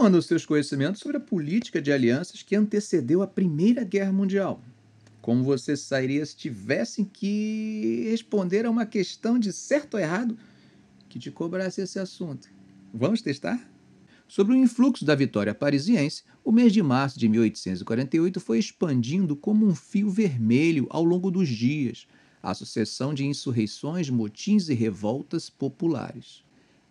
tornam seus conhecimentos sobre a política de alianças que antecedeu a Primeira Guerra Mundial. Como você sairia se tivessem que responder a uma questão de certo ou errado que te cobrasse esse assunto? Vamos testar? Sobre o influxo da vitória parisiense, o mês de março de 1848 foi expandindo como um fio vermelho ao longo dos dias a sucessão de insurreições, motins e revoltas populares.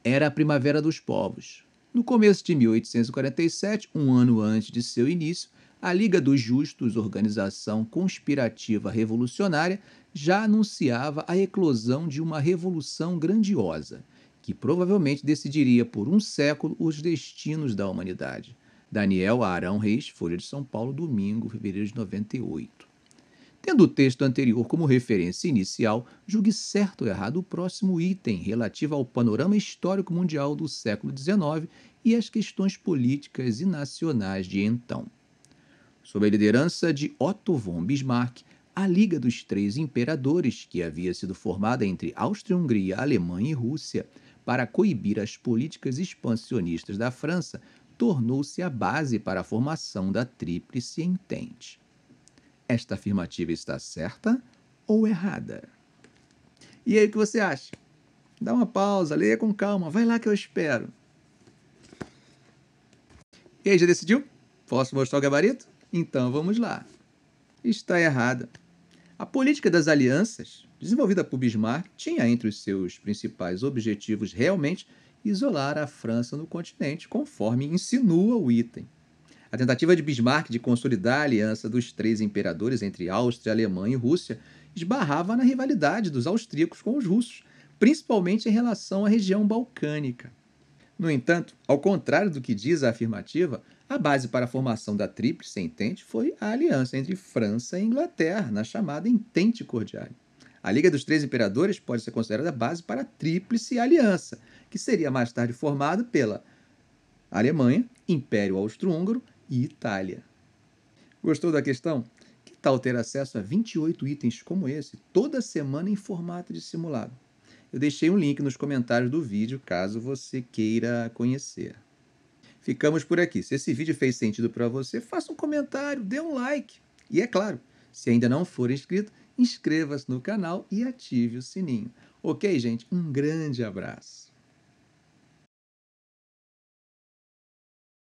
Era a primavera dos povos, no começo de 1847, um ano antes de seu início, a Liga dos Justos, organização conspirativa revolucionária, já anunciava a eclosão de uma revolução grandiosa, que provavelmente decidiria por um século os destinos da humanidade. Daniel Arão Reis, Folha de São Paulo, domingo, fevereiro de 98. Tendo o texto anterior como referência inicial, julgue certo ou errado o próximo item relativo ao panorama histórico mundial do século XIX e às questões políticas e nacionais de então. Sob a liderança de Otto von Bismarck, a Liga dos Três Imperadores, que havia sido formada entre Áustria-Hungria, Alemanha e Rússia para coibir as políticas expansionistas da França, tornou-se a base para a formação da Tríplice Entente. Esta afirmativa está certa ou errada? E aí, o que você acha? Dá uma pausa, leia com calma, vai lá que eu espero. E aí, já decidiu? Posso mostrar o gabarito? Então vamos lá. Está errada. A política das alianças, desenvolvida por Bismarck, tinha entre os seus principais objetivos realmente isolar a França no continente, conforme insinua o item. A tentativa de Bismarck de consolidar a aliança dos três imperadores entre Áustria, Alemanha e Rússia esbarrava na rivalidade dos austríacos com os russos, principalmente em relação à região balcânica. No entanto, ao contrário do que diz a afirmativa, a base para a formação da Tríplice Entente foi a aliança entre França e Inglaterra, na chamada Entente Cordiale. A Liga dos Três Imperadores pode ser considerada a base para a Tríplice Aliança, que seria mais tarde formada pela Alemanha, Império Austro-Húngaro e Itália. Gostou da questão? Que tal ter acesso a 28 itens como esse toda semana em formato de simulado? Eu deixei um link nos comentários do vídeo caso você queira conhecer. Ficamos por aqui. Se esse vídeo fez sentido para você, faça um comentário, dê um like. E é claro, se ainda não for inscrito, inscreva-se no canal e ative o sininho. Ok, gente? Um grande abraço.